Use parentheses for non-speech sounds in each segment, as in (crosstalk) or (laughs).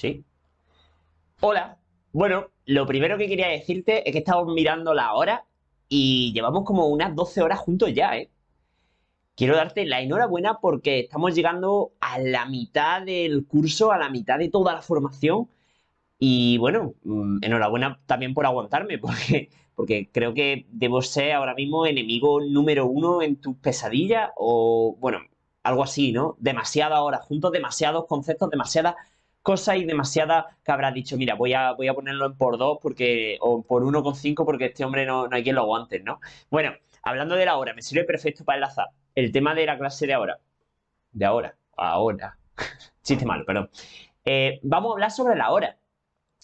Sí. Hola. Bueno, lo primero que quería decirte es que estamos mirando la hora y llevamos como unas 12 horas juntos ya, ¿eh? Quiero darte la enhorabuena porque estamos llegando a la mitad del curso, a la mitad de toda la formación. Y bueno, mm, enhorabuena también por aguantarme, (laughs) porque, porque creo que debo ser ahora mismo enemigo número uno en tus pesadillas o, bueno, algo así, ¿no? Demasiada horas juntos, demasiados conceptos, demasiadas cosa y demasiada que habrá dicho, mira, voy a, voy a ponerlo por dos porque, o por 1,5 porque este hombre no, hay quien lo aguante, ¿no? Bueno, hablando de la hora, me sirve perfecto para enlazar el tema de la clase de ahora. De ahora, ahora. (laughs) Chiste malo, perdón. Eh, vamos a hablar sobre la hora.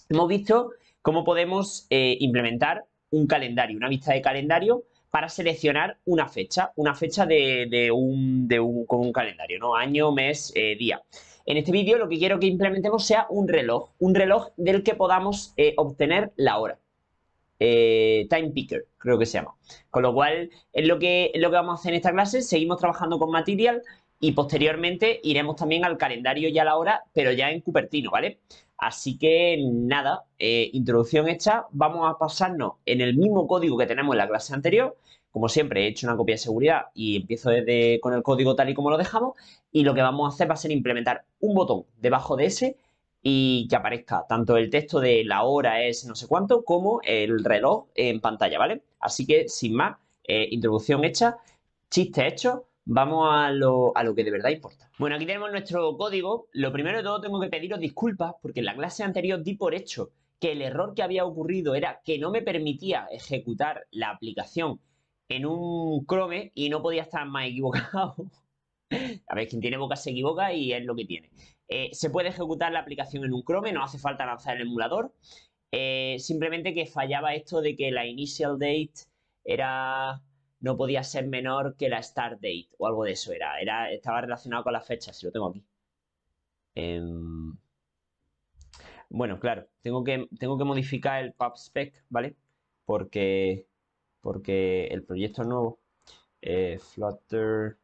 Hemos visto cómo podemos eh, implementar un calendario, una vista de calendario para seleccionar una fecha, una fecha de, de, un, de un, con un calendario, ¿no? Año, mes, eh, día. En este vídeo lo que quiero que implementemos sea un reloj, un reloj del que podamos eh, obtener la hora. Eh, time Picker, creo que se llama. Con lo cual, es lo que, lo que vamos a hacer en esta clase. Seguimos trabajando con Material y posteriormente iremos también al calendario y a la hora, pero ya en Cupertino, ¿vale? Así que nada, eh, introducción hecha, vamos a pasarnos en el mismo código que tenemos en la clase anterior como siempre, he hecho una copia de seguridad y empiezo desde con el código tal y como lo dejamos. Y lo que vamos a hacer va a ser implementar un botón debajo de ese y que aparezca tanto el texto de la hora es no sé cuánto como el reloj en pantalla, ¿vale? Así que sin más, eh, introducción hecha, chiste hecho, vamos a lo, a lo, que de verdad importa. Bueno, aquí tenemos nuestro código. Lo primero de todo tengo que pediros disculpas porque en la clase anterior di por hecho que el error que había ocurrido era que no me permitía ejecutar la aplicación en un Chrome y no podía estar más equivocado. (laughs) A ver, quien tiene boca se equivoca y es lo que tiene. Eh, se puede ejecutar la aplicación en un Chrome, no hace falta lanzar el emulador. Eh, simplemente que fallaba esto de que la initial date era no podía ser menor que la start date o algo de eso era. era estaba relacionado con la fecha, si lo tengo aquí. Em, bueno, claro, tengo que, tengo que modificar el pubspec, ¿vale? Porque porque el proyecto nuevo, eh, Flutter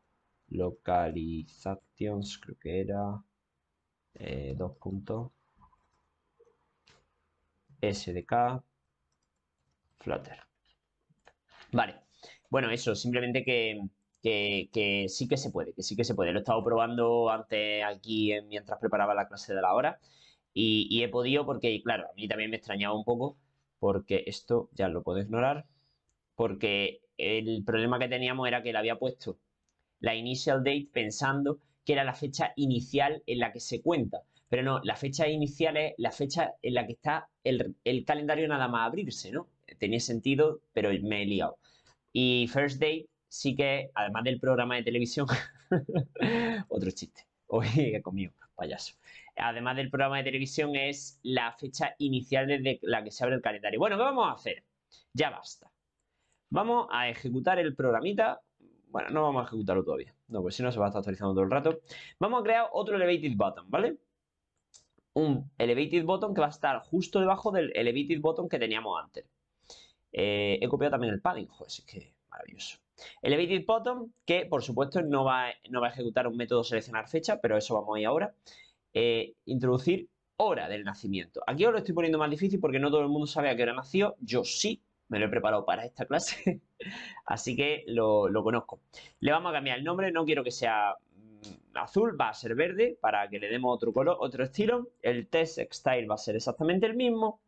Localizations, creo que era, eh, dos puntos, SDK, Flutter. Vale, bueno, eso, simplemente que, sí que se puede, que sí que se puede. Lo he estado probando antes aquí mientras preparaba la clase de la hora y he podido porque, claro, a mí también me extrañaba un poco porque esto ya lo puedo ignorar porque el problema que teníamos era que le había puesto la initial date pensando que era la fecha inicial en la que se cuenta. Pero no, la fecha inicial es la fecha en la que está el, calendario nada más abrirse, ¿no? Tenía sentido, pero me he liado. Y first date sí que, además del programa de televisión, (laughs) otro chiste. Hoy he comido, payaso. Además del programa de televisión es la fecha inicial desde la que se abre el calendario. Bueno, ¿qué vamos a hacer? Ya basta. Vamos a ejecutar el programita. Bueno, no vamos a ejecutarlo todavía. No, pues si no se va a estar actualizando todo el rato. Vamos a crear otro elevated button, ¿vale? Un elevated button que va a estar justo debajo del elevated button que teníamos antes. Eh, he copiado también el padding, joder, es que maravilloso. Elevated button que, por supuesto, no va, a ejecutar un método seleccionar fecha, pero eso vamos a ir ahora. Eh, introducir hora del nacimiento. Aquí os lo estoy poniendo más difícil porque no todo el mundo sabe a qué hora nació. Yo sí, me lo he preparado para esta clase, (laughs) así que lo, conozco. Le vamos a cambiar el nombre, no quiero que sea mm, azul, va a ser verde para que le demos otro color, otro estilo. El test style va a ser exactamente el mismo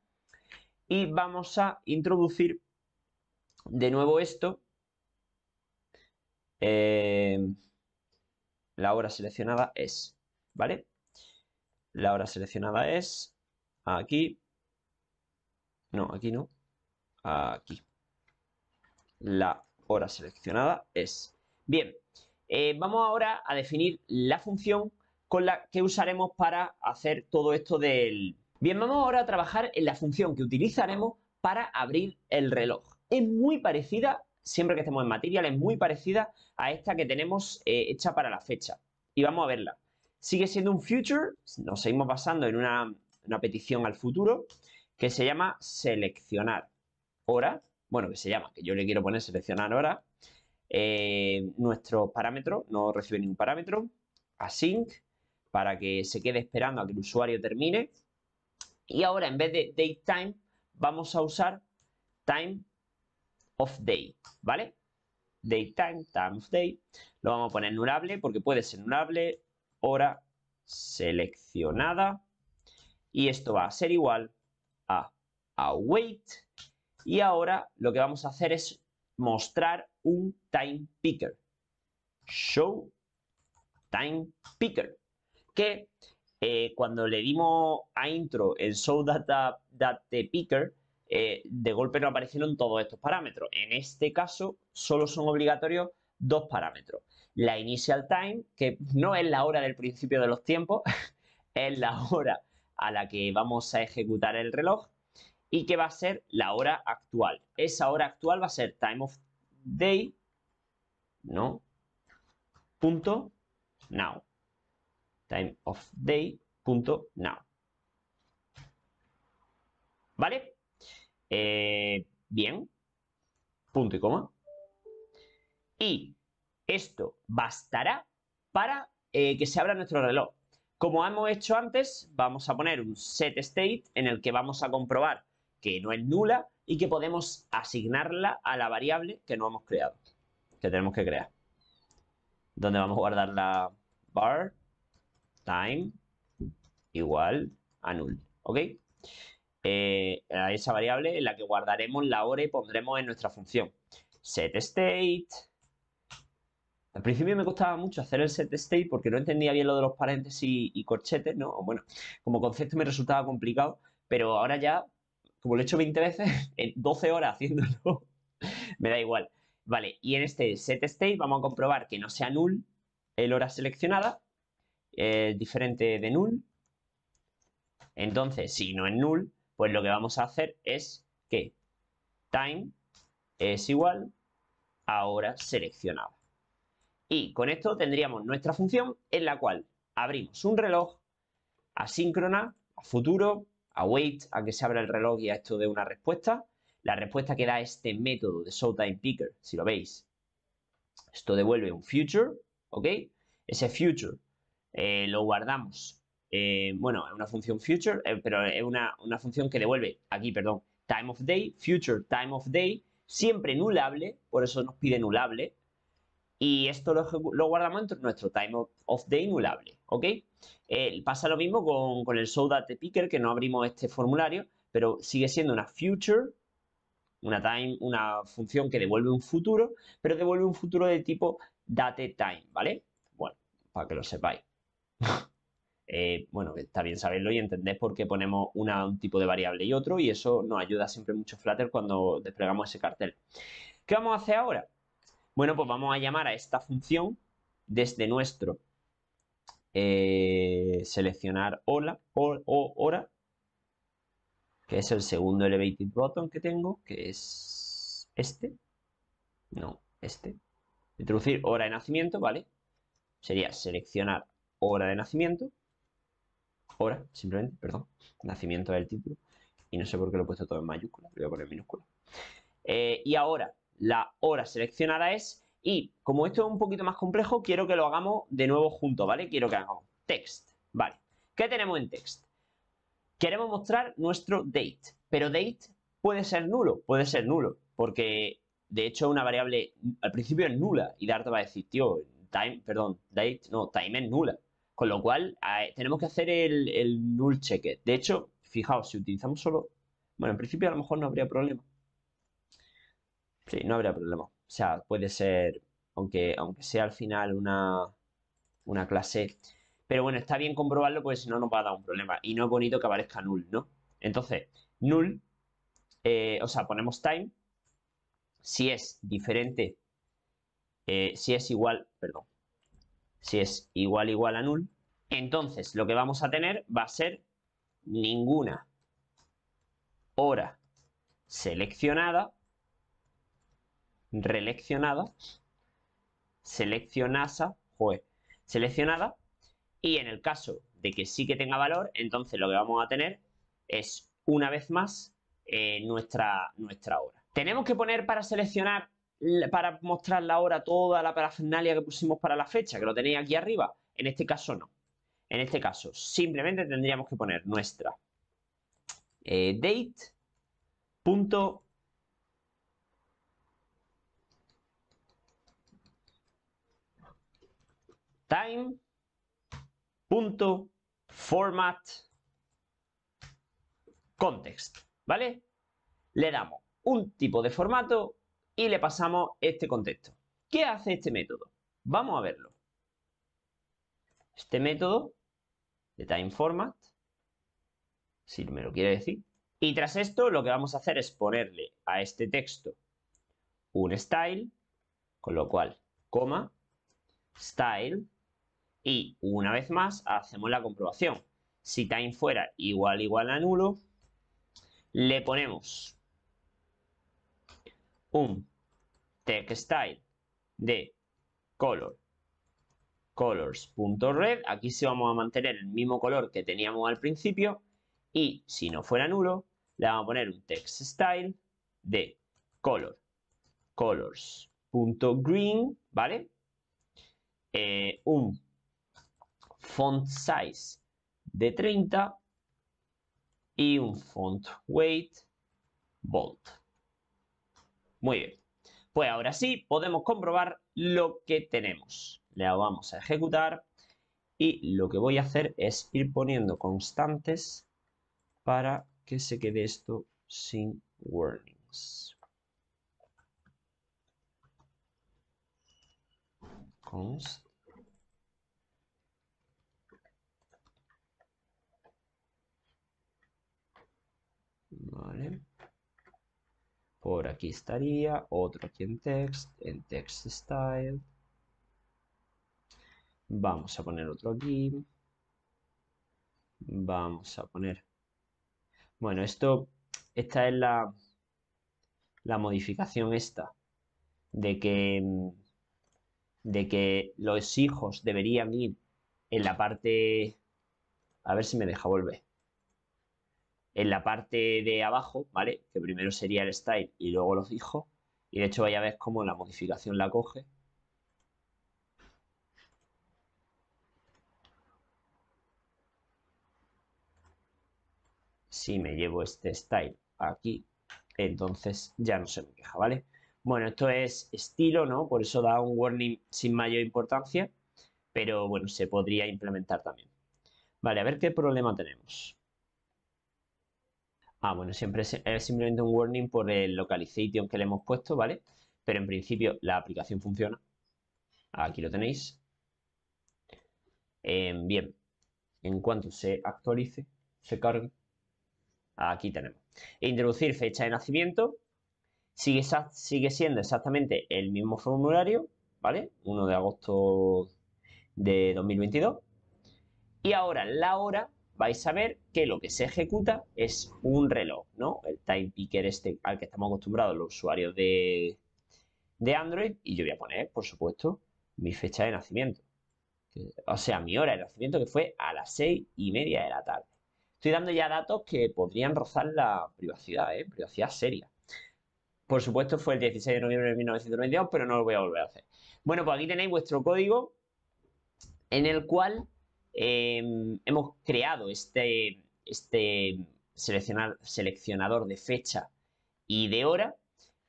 y vamos a introducir de nuevo esto. Eh, la hora seleccionada es, ¿vale? La hora seleccionada es aquí. No, aquí no aquí. La hora seleccionada es. Bien, eh, vamos ahora a definir la función con la que usaremos para hacer todo esto del... Bien, vamos ahora a trabajar en la función que utilizaremos para abrir el reloj. Es muy parecida, siempre que estemos en material, es muy parecida a esta que tenemos eh, hecha para la fecha. Y vamos a verla. Sigue siendo un future, nos seguimos basando en una, una petición al futuro, que se llama seleccionar hora, bueno, que se llama, que yo le quiero poner seleccionar hora, eh, nuestro parámetro, no recibe ningún parámetro, async, para que se quede esperando a que el usuario termine. Y ahora en vez de date time, vamos a usar time of day, ¿vale? Date time, time of day, lo vamos a poner nulable porque puede ser nulable, hora seleccionada. Y esto va a ser igual a await y ahora lo que vamos a hacer es mostrar un time picker. Show time picker. Que eh, cuando le dimos a intro el show data, picker, eh, de golpe no aparecieron todos estos parámetros. En este caso, solo son obligatorios dos parámetros. La initial time, que no es la hora del principio de los tiempos, (laughs) es la hora a la que vamos a ejecutar el reloj y que va a ser la hora actual. Esa hora actual va a ser time of day, ¿no? Punto now. Time of day punto now. ¿Vale? Eh, bien. Punto y coma. Y esto bastará para eh, que se abra nuestro reloj. Como hemos hecho antes, vamos a poner un set state en el que vamos a comprobar que no es nula y que podemos asignarla a la variable que no hemos creado, que tenemos que crear. Donde vamos a guardar la bar time igual a null, ¿ok? Eh, esa variable en la que guardaremos la hora y pondremos en nuestra función. Set state. Al principio me costaba mucho hacer el set state porque no entendía bien lo de los paréntesis y corchetes, ¿no? Bueno, como concepto me resultaba complicado, pero ahora ya como lo he hecho 20 veces, (laughs) en 12 horas haciéndolo, (laughs) me da igual. Vale, y en este set state vamos a comprobar que no sea null el hora seleccionada, eh, diferente de null. Entonces, si no es null, pues lo que vamos a hacer es que time es igual a hora seleccionada. Y con esto tendríamos nuestra función en la cual abrimos un reloj asíncrona, a futuro, a wait, a que se abra el reloj y a esto de una respuesta. La respuesta que da este método de Showtime Picker, si lo veis, esto devuelve un future, ¿ok? Ese future eh, lo guardamos, eh, bueno, es una función future, eh, pero es una, función que devuelve, aquí, perdón, time of day, future time of day, siempre nulable, por eso nos pide nulable, y esto lo, lo guardamos en nuestro time of, of day nulable, ¿ok? Eh, pasa lo mismo con, el el Date Picker, que no abrimos este formulario, pero sigue siendo una future, una time, una función que devuelve un futuro, pero devuelve un futuro de tipo date time, ¿vale? Bueno, para que lo sepáis. (laughs) Eh, bueno, está bien saberlo y entender por qué ponemos un tipo de variable y otro, y eso nos ayuda siempre mucho Flutter cuando desplegamos ese cartel. ¿Qué vamos a hacer ahora? Bueno, pues vamos a llamar a esta función desde nuestro eh, seleccionar hola, o, hora, que es el segundo elevated button que tengo, que es este, no, este, introducir hora de nacimiento, ¿vale? Sería seleccionar hora de nacimiento, hora, simplemente, perdón, nacimiento del título, y no sé por qué lo he puesto todo en mayúscula, lo voy a poner en minúscula. Eh, y ahora, la hora seleccionada es y como esto es un poquito más complejo, quiero que lo hagamos de nuevo junto, ¿vale? Quiero que hagamos text, ¿vale? ¿Qué tenemos en text? Queremos mostrar nuestro date, pero date puede ser nulo, puede ser nulo, porque de hecho una variable al principio es nula y Dart va a decir, tío, time, perdón, date, no, time es nula. Con lo cual tenemos que hacer el, el null check. De hecho, fijaos, si utilizamos solo, bueno, en principio a lo mejor no habría problema. Sí, no habría problema. O sea, puede ser, aunque, aunque sea al final una, clase... Pero bueno, está bien comprobarlo porque si no nos va a dar un problema. Y no es bonito que aparezca null, ¿no? Entonces, null, eh, o sea, ponemos time. Si es diferente, eh, si es igual, perdón, si es igual igual a null, entonces lo que vamos a tener va a ser ninguna hora seleccionada releccionada, seleccionasa, joder, seleccionada, y en el caso de que sí que tenga valor, entonces lo que vamos a tener es una vez más eh, nuestra, nuestra hora. Tenemos que poner para seleccionar, para mostrar la hora, toda la parafernalia que pusimos para la fecha, que lo tenéis aquí arriba. En este caso no. En este caso simplemente tendríamos que poner nuestra eh, date punto time punto format context, ¿vale? Le damos un tipo de formato y le pasamos este contexto. ¿Qué hace este método? Vamos a verlo. Este método de time format, si me lo quiere decir. Y tras esto lo que vamos a hacer es ponerle a este texto un style, con lo cual, coma, style, y una vez más hacemos la comprobación. Si time fuera igual igual a nulo, le ponemos un text style de color colors.red. Aquí sí vamos a mantener el mismo color que teníamos al principio. Y si no fuera nulo, le vamos a poner un text style de color colors.green, ¿vale? Eh, un font size de 30 y un font weight bold. Muy bien. Pues ahora sí, podemos comprobar lo que tenemos. Le vamos a ejecutar y lo que voy a hacer es ir poniendo constantes para que se quede esto sin warnings. Const Vale. Por aquí estaría, otro aquí en text, en text style. Vamos a poner otro aquí. Vamos a poner... Bueno, esto, esta es la, la modificación esta, de que, de que los hijos deberían ir en la parte... A ver si me deja volver en la parte de abajo, ¿vale? Que primero sería el style y luego lo fijo. Y de hecho vaya a ver cómo la modificación la coge. Si me llevo este style aquí, entonces ya no se me queja, ¿vale? Bueno, esto es estilo, ¿no? Por eso da un warning sin mayor importancia, pero bueno, se podría implementar también. Vale, a ver qué problema tenemos. Ah, bueno, siempre es, simplemente un warning por el localization que le hemos puesto, ¿vale? Pero en principio la aplicación funciona. Aquí lo tenéis. Em, bien, en cuanto se actualice, se cargue, aquí tenemos. Introducir fecha de nacimiento. Sigue, sigue siendo exactamente el mismo formulario, ¿vale? 1 de agosto de 2022. Y ahora la hora vais a ver que lo que se ejecuta es un reloj, ¿no? El time picker este al que estamos acostumbrados los usuarios de, Android y yo voy a poner, por supuesto, mi fecha de nacimiento. O sea, mi hora de nacimiento que fue a las seis y media de la tarde. Estoy dando ya datos que podrían rozar la privacidad, ¿eh? privacidad seria. Por supuesto, fue el 16 de noviembre de 1992, pero no lo voy a volver a hacer. Bueno, pues aquí tenéis vuestro código en el cual Em, hemos creado este, este seleccionador de fecha y de hora,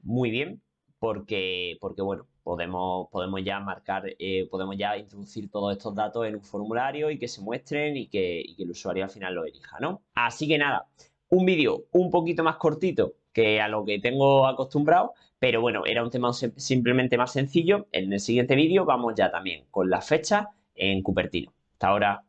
muy bien, porque, bueno, podemos, podemos ya marcar, eh, podemos ya introducir todos estos datos en un formulario y que se muestren y que, el usuario al final lo elija, ¿no? Así que nada, un vídeo un poquito más cortito que a lo que tengo acostumbrado, pero bueno, era un tema simplemente más sencillo. En el siguiente vídeo vamos ya también con la fecha en Cupertino. Hasta ahora.